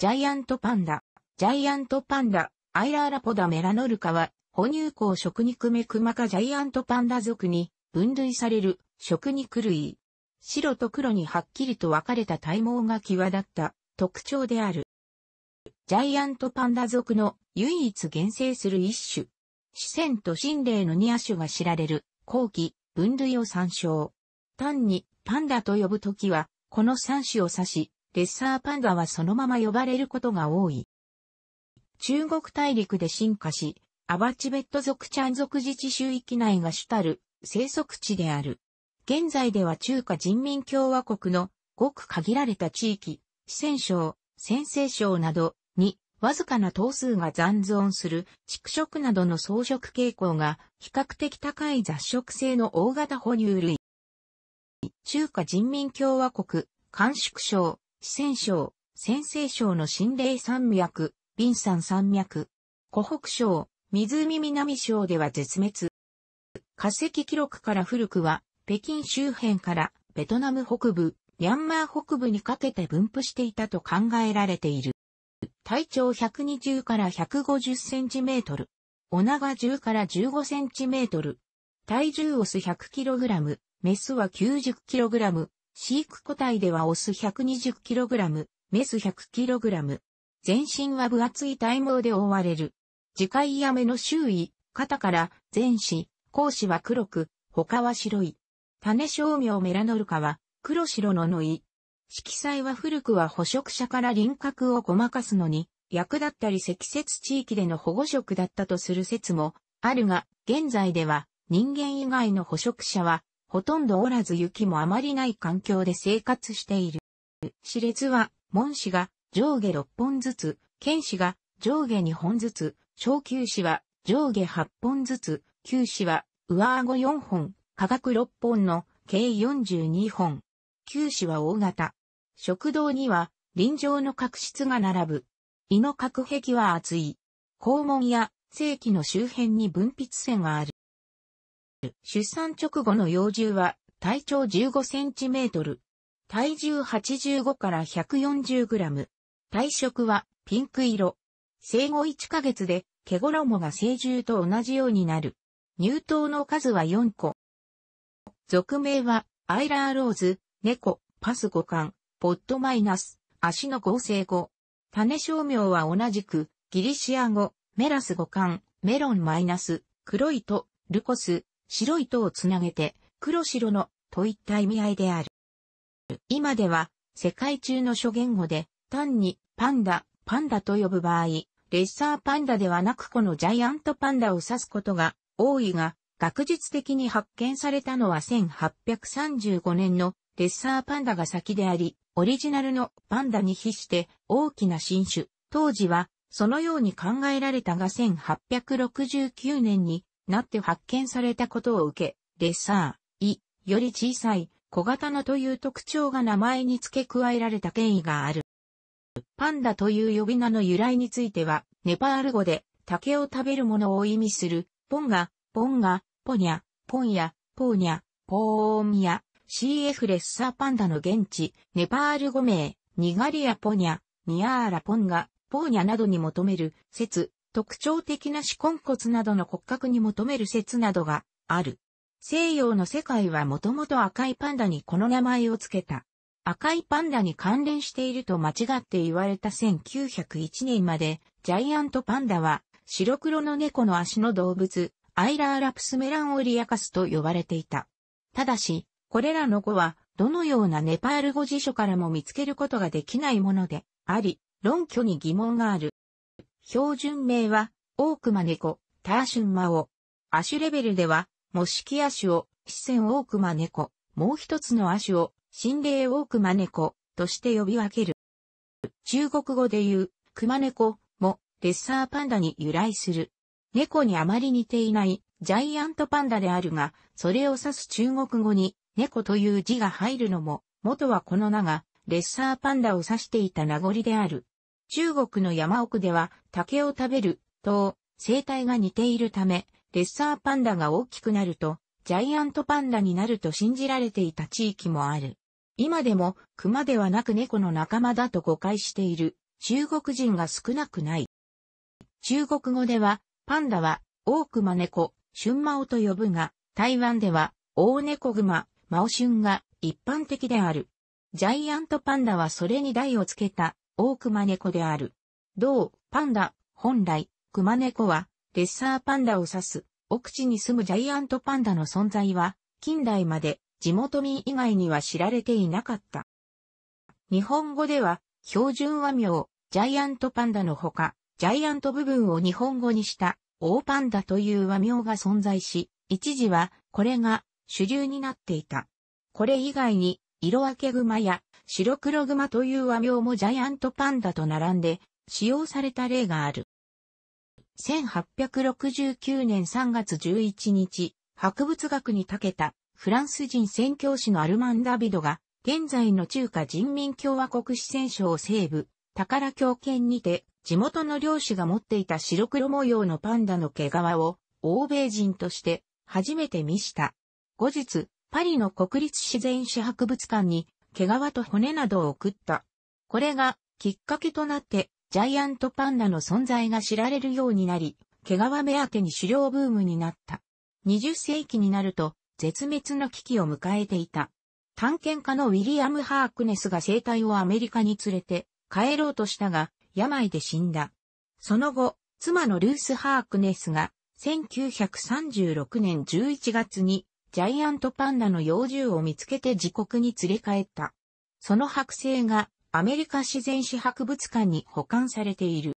ジャイアントパンダ、ジャイアントパンダ、アイラーラポダメラノルカは、哺乳口食肉目クマ科ジャイアントパンダ属に分類される食肉類。白と黒にはっきりと分かれた体毛が際立った特徴である。ジャイアントパンダ属の唯一現生する一種。四川と心霊の二亜種が知られる後期分類を参照。単にパンダと呼ぶときは、この三種を指し、レッサーパンダはそのまま呼ばれることが多い。中国大陸で進化し、アバチベット族チャン族自治州域内が主たる生息地である。現在では中華人民共和国のごく限られた地域、四川省、先西省などにわずかな頭数が残存する畜食などの草食傾向が比較的高い雑食性の大型哺乳類。中華人民共和国、甘粛省、四川省、先西省の心霊山脈、林山山脈。湖北省、湖南省では絶滅。化石記録から古くは、北京周辺からベトナム北部、ミャンマー北部にかけて分布していたと考えられている。体長120から150センチメートル。お長10から15センチメートル。体重オス100キログラム、メスは90キログラム。飼育個体ではオス 120kg、メス 100kg。全身は分厚い体毛で覆われる。次回やめの周囲、肩から前肢、後肢は黒く、他は白い。種商名メラノルカは黒白ののい。色彩は古くは捕食者から輪郭をごまかすのに、役立ったり積雪地域での保護色だったとする説もあるが、現在では人間以外の捕食者はほとんどおらず雪もあまりない環境で生活している。歯列は、門歯が上下6本ずつ、剣歯が上下2本ずつ、小球歯は上下8本ずつ、球歯は上顎4本、下顎6本の計42本。球歯は大型。食堂には臨場の角質が並ぶ。胃の角壁は厚い。肛門や正規の周辺に分泌腺がある。る。出産直後の幼獣は体長15センチメートル。体重85から140グラム。体色はピンク色。生後1ヶ月で毛衣が成獣と同じようになる。乳頭の数は4個。俗名はアイラーローズ、猫、パス五冠、ポッドマイナス、足の合成語。種商名は同じく、ギリシア語、メラス五冠、メロンマイナス、黒いと、ルコス、白い糸をつなげて、黒白のといった意味合いである。今では、世界中の諸言語で、単にパンダ、パンダと呼ぶ場合、レッサーパンダではなくこのジャイアントパンダを指すことが多いが、学術的に発見されたのは1835年のレッサーパンダが先であり、オリジナルのパンダに比して大きな新種、当時はそのように考えられたが1869年になって発見されたことを受け、レッサー、イ、より小さい、小型刀という特徴が名前に付け加えられた経緯がある。パンダという呼び名の由来については、ネパール語で竹を食べるものを意味する、ポンガ、ポンガ、ポニャ、ポンヤ、ポーニャ、ポーミヤ、CF レッサーパンダの現地、ネパール語名、ニガリアポニャ、ニアーラポンガ、ポーニャなどに求める説、特徴的な歯根骨などの骨格に求める説などがある。西洋の世界はもともと赤いパンダにこの名前を付けた。赤いパンダに関連していると間違って言われた1901年まで、ジャイアントパンダは白黒の猫の足の動物、アイラーラプスメランオリアカスと呼ばれていた。ただし、これらの語は、どのようなネパール語辞書からも見つけることができないもので、あり、論拠に疑問がある。標準名は、オークマネコ、ターシュンマオ。亜種レベルでは、模式亜種を、四川オークマネコ、もう一つの亜種を、心霊オークマネコ、として呼び分ける。中国語で言う、クマネコも、レッサーパンダに由来する。猫にあまり似ていないジャイアントパンダであるが、それを指す中国語に猫という字が入るのも、元はこの名がレッサーパンダを指していた名残である。中国の山奥では竹を食べると生態が似ているため、レッサーパンダが大きくなるとジャイアントパンダになると信じられていた地域もある。今でも熊ではなく猫の仲間だと誤解している中国人が少なくない。中国語ではパンダは大熊猫、春猫と呼ぶが、台湾では大猫熊、マオシが一般的である。ジャイアントパンダはそれに台をつけた大熊猫である。同、パンダ、本来、熊猫は、レッサーパンダを指す、奥地に住むジャイアントパンダの存在は、近代まで地元民以外には知られていなかった。日本語では、標準和名、ジャイアントパンダのほか、ジャイアント部分を日本語にした、大パンダという和名が存在し、一時は、これが主流になっていた。これ以外に、色分け熊や白黒熊という和名もジャイアントパンダと並んで使用された例がある。1869年3月11日、博物学に長けたフランス人宣教師のアルマン・ダビドが、現在の中華人民共和国四川省西部、宝京県にて、地元の漁師が持っていた白黒模様のパンダの毛皮を、欧米人として、初めて見した。後日、パリの国立自然史博物館に、毛皮と骨などを送った。これがきっかけとなってジャイアントパンダの存在が知られるようになり、毛皮目当てに狩猟ブームになった。20世紀になると絶滅の危機を迎えていた。探検家のウィリアム・ハークネスが生態をアメリカに連れて帰ろうとしたが、病で死んだ。その後、妻のルース・ハークネスが1936年11月にジャイアントパンダの幼獣を見つけて自国に連れ帰った。その剥製がアメリカ自然史博物館に保管されている。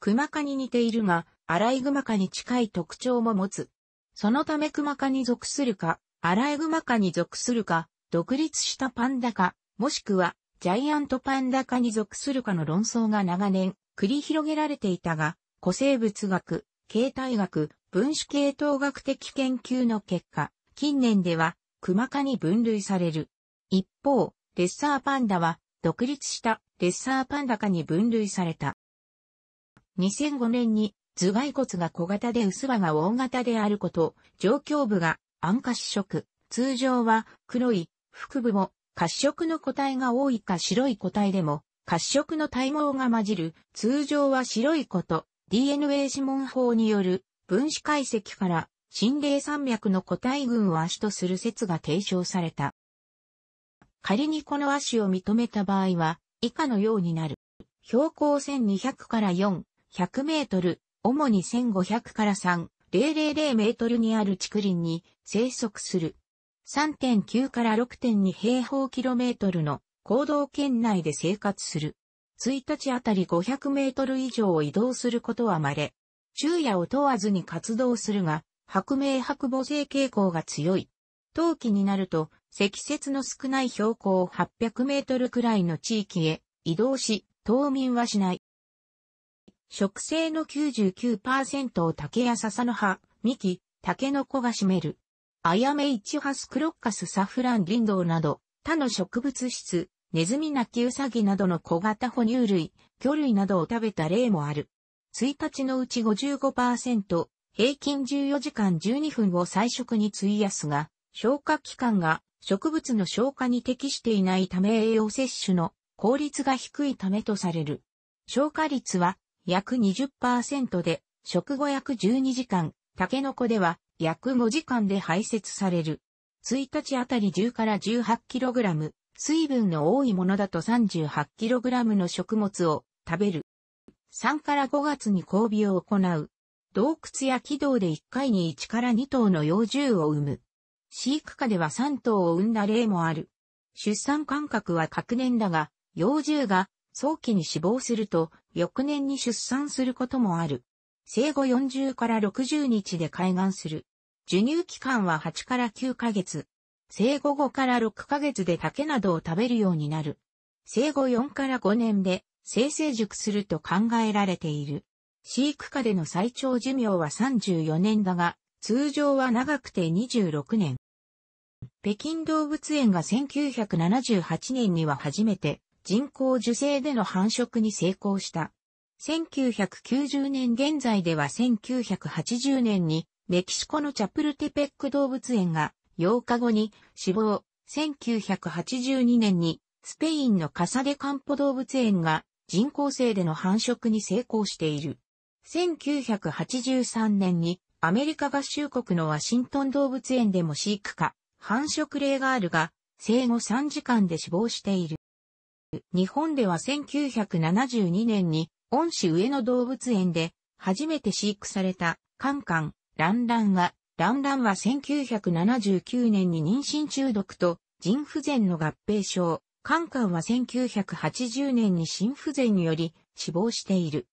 クマ科に似ているが、アライグマ科に近い特徴も持つ。そのためクマ科に属するか、アライグマ科に属するか、独立したパンダ科、もしくはジャイアントパンダ科に属するかの論争が長年繰り広げられていたが、古生物学、形態学、分子系統学的研究の結果、近年では、クマ科に分類される。一方、レッサーパンダは、独立したレッサーパンダ科に分類された。2005年に頭蓋骨が小型で薄葉が大型であること、上胸部が暗褐色、通常は黒い、腹部も褐色の個体が多いか白い個体でも、褐色の体毛が混じる、通常は白いこと、DNA 指紋法による分子解析から心霊山脈の個体群を足とする説が提唱された。仮にこの足を認めた場合は、以下のようになる。標高1200から4、100メートル、主に1500から3、000メートルにある竹林に生息する。3.9から6.2平方キロメートルの行動圏内で生活する。1日あたり500メートル以上を移動することは稀。昼夜を問わずに活動するが、白明白母性傾向が強い。冬季になると、積雪の少ない標高800メートルくらいの地域へ移動し、冬眠はしない。植生の99%を竹や笹の葉、幹、竹の子が占める。アヤメイチハスクロッカスサフランリンドウなど、他の植物質、ネズミナキウサギなどの小型哺乳類、魚類などを食べた例もある。1日のうち55%、平均14時間12分を菜食に費やすが、消化器官が植物の消化に適していないため栄養摂取の効率が低いためとされる。消化率は約20%で、食後約12時間、タケノコでは約5時間で排泄される。1日あたり10から 18kg、水分の多いものだと 38kg の食物を食べる。3から5月に交尾を行う。洞窟や軌道で1回に1から2頭の幼獣を産む。飼育下では3頭を産んだ例もある。出産間隔は隔年だが、幼獣が早期に死亡すると、翌年に出産することもある。生後40から60日で開眼する。授乳期間は8から9ヶ月。生後5から6ヶ月で竹などを食べるようになる。生後4から5年で、生成熟すると考えられている。飼育下での最長寿命は34年だが、通常は長くて26年。北京動物園が1978年には初めて人工受精での繁殖に成功した。1990年現在では1980年にメキシコのチャプルテペック動物園が8日後に死亡、1982年にスペインのカサデカンポ動物園が人工生での繁殖に成功している。1983年にアメリカ合衆国のワシントン動物園でも飼育下、繁殖例があるが、生後3時間で死亡している。日本では1972年に、恩師上野動物園で、初めて飼育された、カンカン、ランランは、ランランは1979年に妊娠中毒と、腎不全の合併症、カンカンは1980年に心不全により、死亡している。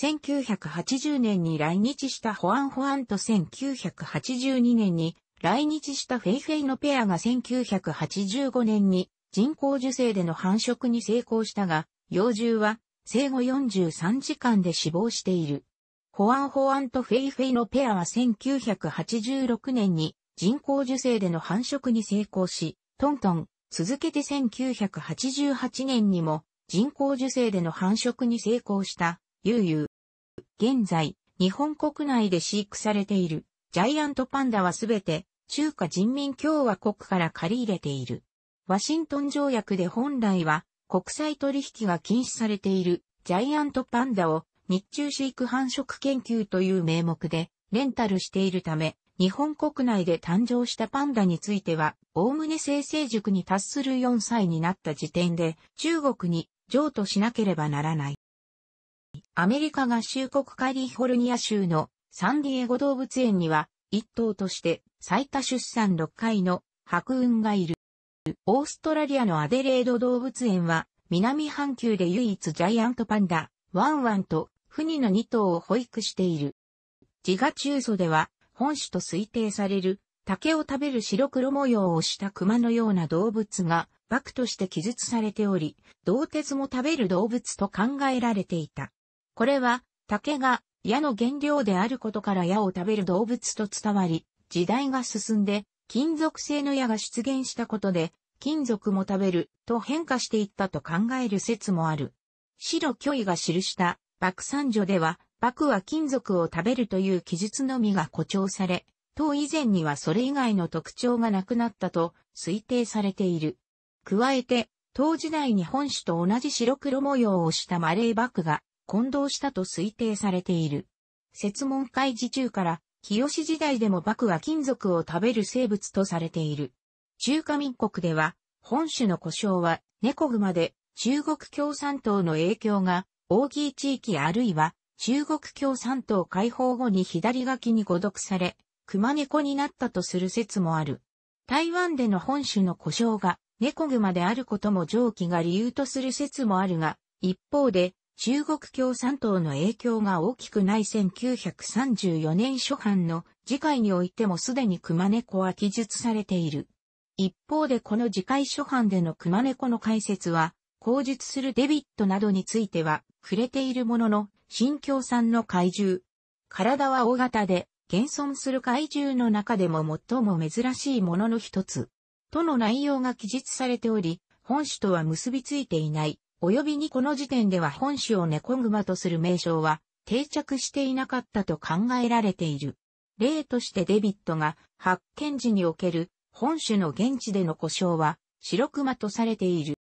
1980年に来日したホアン・ホアンと1982年に来日したフェイフェイのペアが1985年に人工受精での繁殖に成功したが、幼獣は生後43時間で死亡している。ホアン・ホアンとフェイフェイのペアは1986年に人工受精での繁殖に成功し、トントン、続けて1988年にも人工受精での繁殖に成功した、ユーユー。現在、日本国内で飼育されているジャイアントパンダはすべて中華人民共和国から借り入れている。ワシントン条約で本来は国際取引が禁止されているジャイアントパンダを日中飼育繁殖研究という名目でレンタルしているため、日本国内で誕生したパンダについては、おおむね生成塾に達する4歳になった時点で中国に譲渡しなければならない。アメリカ合衆国カリフォルニア州のサンディエゴ動物園には、一頭として最多出産6回の白雲がいる。オーストラリアのアデレード動物園は、南半球で唯一ジャイアントパンダ、ワンワンと、フニの2頭を保育している。自画中祖では、本種と推定される、竹を食べる白黒模様をした熊のような動物が、バクとして記述されており、動鉄も食べる動物と考えられていた。これは、竹が、矢の原料であることから矢を食べる動物と伝わり、時代が進んで、金属製の矢が出現したことで、金属も食べると変化していったと考える説もある。白巨位が記した爆三女では、爆は金属を食べるという記述のみが誇張され、当以前にはそれ以外の特徴がなくなったと推定されている。加えて、当時代に本種と同じ白黒模様をしたマレーバクが混同したと推定されている。説問会時中から、日吉時代でも幕は金属を食べる生物とされている。中華民国では、本種の故障は、猫熊で、中国共産党の影響が、大きい地域あるいは、中国共産党解放後に左書きに誤読され、熊猫になったとする説もある。台湾での本種の故障が、猫熊であることも上記が理由とする説もあるが、一方で、中国共産党の影響が大きくない1934年初版の次回においてもすでに熊猫は記述されている。一方でこの次回初版での熊猫の解説は、口述するデビットなどについては触れているものの、新共産の怪獣。体は大型で、現存する怪獣の中でも最も珍しいものの一つ。との内容が記述されており、本種とは結びついていない。及びにこの時点では本種を猫熊とする名称は定着していなかったと考えられている。例としてデビットが発見時における本種の現地での故障は白熊とされている。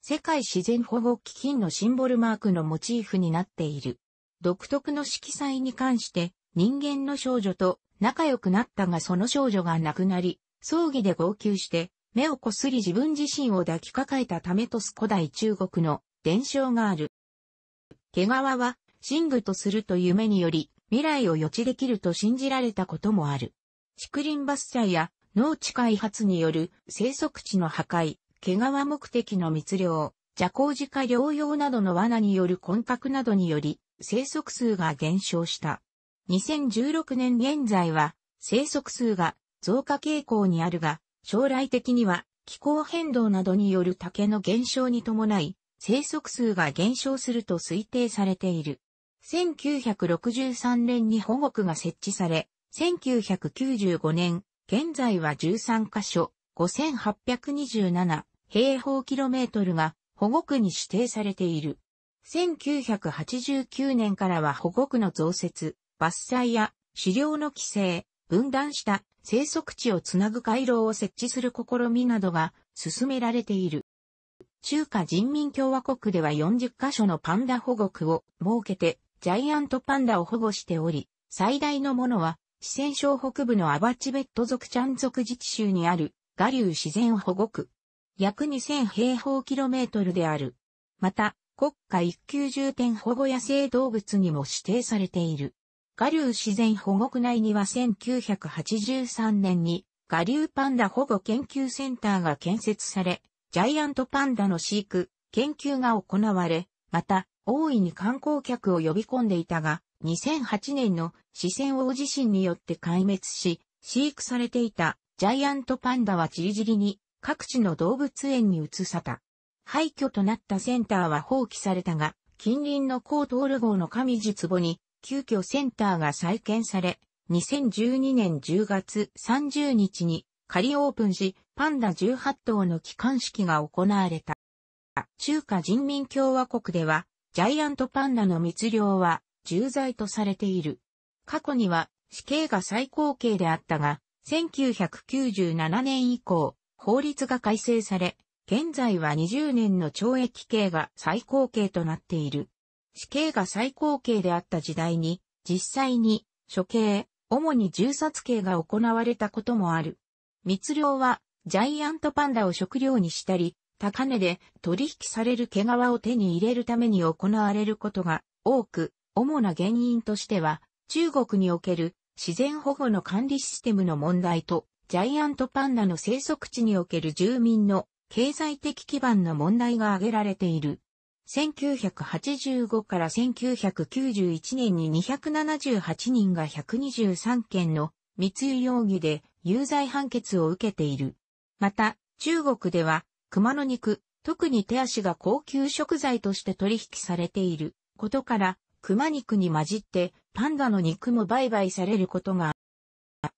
世界自然保護基金のシンボルマークのモチーフになっている。独特の色彩に関して人間の少女と仲良くなったがその少女が亡くなり、葬儀で号泣して目をこすり自分自身を抱きかかえたためとす古代中国の伝承がある。毛皮は、寝具とすると夢により、未来を予知できると信じられたこともある。竹林伐採や農地開発による生息地の破壊、毛皮目的の密漁、蛇行自家療養などの罠による混獲などにより、生息数が減少した。2016年現在は、生息数が増加傾向にあるが、将来的には気候変動などによる竹の減少に伴い、生息数が減少すると推定されている。1963年に保護区が設置され、1995年、現在は13カ所、5827平方キロメートルが保護区に指定されている。1989年からは保護区の増設、伐採や飼料の規制、分断した生息地をつなぐ回廊を設置する試みなどが進められている。中華人民共和国では40カ所のパンダ保護区を設けてジャイアントパンダを保護しており、最大のものは四川省北部のアバチベット族チャン族自治州にある我流自然保護区。約2000平方キロメートルである。また、国家一級重点保護野生動物にも指定されている。我流自然保護区内には1983年に我流パンダ保護研究センターが建設され、ジャイアントパンダの飼育、研究が行われ、また、大いに観光客を呼び込んでいたが、2008年の四川大地震によって壊滅し、飼育されていたジャイアントパンダは散り散りに各地の動物園に移さた。廃墟となったセンターは放棄されたが、近隣の高トール号の上地壺に急遽センターが再建され、2012年10月30日に仮オープンし、パンダ18頭の帰還式が行われた。中華人民共和国では、ジャイアントパンダの密漁は重罪とされている。過去には死刑が最高刑であったが、1997年以降、法律が改正され、現在は20年の懲役刑が最高刑となっている。死刑が最高刑であった時代に、実際に処刑、主に銃殺刑が行われたこともある。密漁は、ジャイアントパンダを食料にしたり、高値で取引される毛皮を手に入れるために行われることが多く、主な原因としては、中国における自然保護の管理システムの問題と、ジャイアントパンダの生息地における住民の経済的基盤の問題が挙げられている。1985から1991年に278人が123件の密輸容疑で有罪判決を受けている。また、中国では熊の肉、特に手足が高級食材として取引されていることから、熊肉に混じってパンダの肉も売買されることが、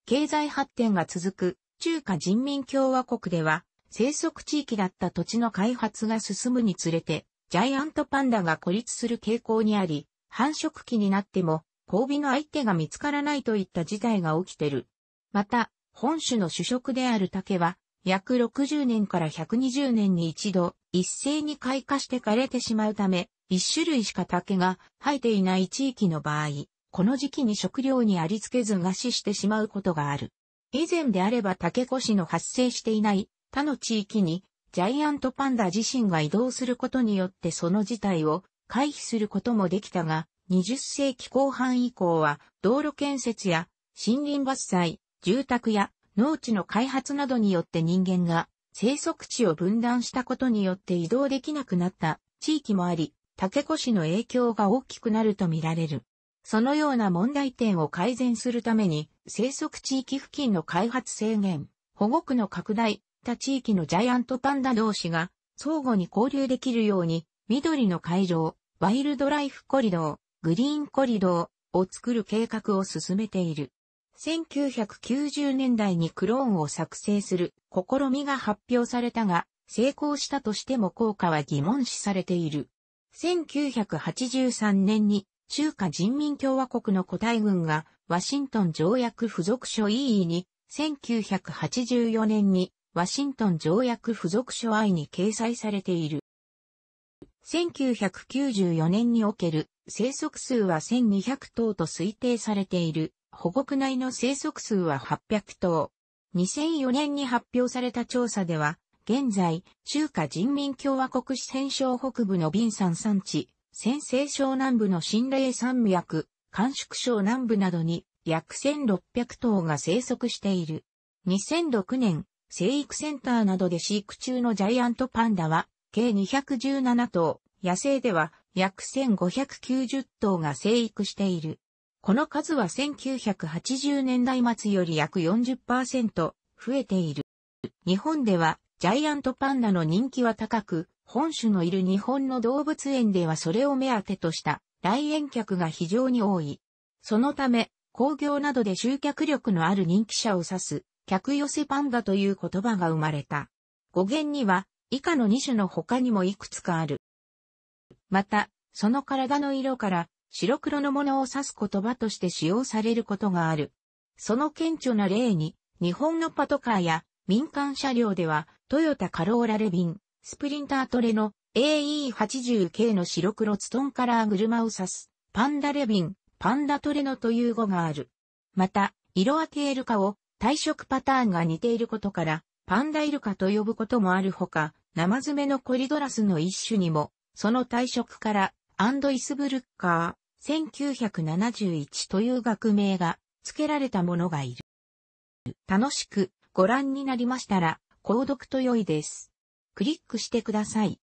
経済発展が続く中華人民共和国では、生息地域だった土地の開発が進むにつれて、ジャイアントパンダが孤立する傾向にあり、繁殖期になっても、交尾の相手が見つからないといった事態が起きてる。また、本種の主食である竹は、約60年から120年に一度、一斉に開花して枯れてしまうため、一種類しか竹が生えていない地域の場合、この時期に食料にありつけず餓死してしまうことがある。以前であれば竹越しの発生していない他の地域にジャイアントパンダ自身が移動することによってその事態を回避することもできたが、20世紀後半以降は道路建設や森林伐採、住宅や農地の開発などによって人間が生息地を分断したことによって移動できなくなった地域もあり、竹越の影響が大きくなるとみられる。そのような問題点を改善するために、生息地域付近の開発制限、保護区の拡大、った地域のジャイアントパンダ同士が相互に交流できるように、緑の会場、ワイルドライフコリドー、グリーンコリドーを作る計画を進めている。1990年代にクローンを作成する試みが発表されたが、成功したとしても効果は疑問視されている。1983年に中華人民共和国の個体軍がワシントン条約付属書 EE に1984年にワシントン条約付属書愛に掲載されている。1994年における生息数は1200頭と推定されている。保護区内の生息数は800頭。2004年に発表された調査では、現在、中華人民共和国四川省北部のビンサン山地、先西省南部の新霊山脈、甘粛省南部などに約1600頭が生息している。2006年、生育センターなどで飼育中のジャイアントパンダは、計217頭、野生では約1590頭が生育している。この数は1980年代末より約40%増えている。日本ではジャイアントパンダの人気は高く、本種のいる日本の動物園ではそれを目当てとした来園客が非常に多い。そのため、工業などで集客力のある人気者を指す客寄せパンダという言葉が生まれた。語源には、以下の2種の他にもいくつかある。また、その体の色から白黒のものを指す言葉として使用されることがある。その顕著な例に、日本のパトカーや民間車両では、トヨタカローラレビン、スプリンタートレの AE80 系の白黒ツトンカラー車を指す、パンダレビン、パンダトレノという語がある。また、色分けエルカを体色パターンが似ていることから、パンダイルカと呼ぶこともあるほか、生詰めのコリドラスの一種にも、その体色から、アンドイスブルッカー、1971という学名が付けられたものがいる。楽しくご覧になりましたら、購読と良いです。クリックしてください。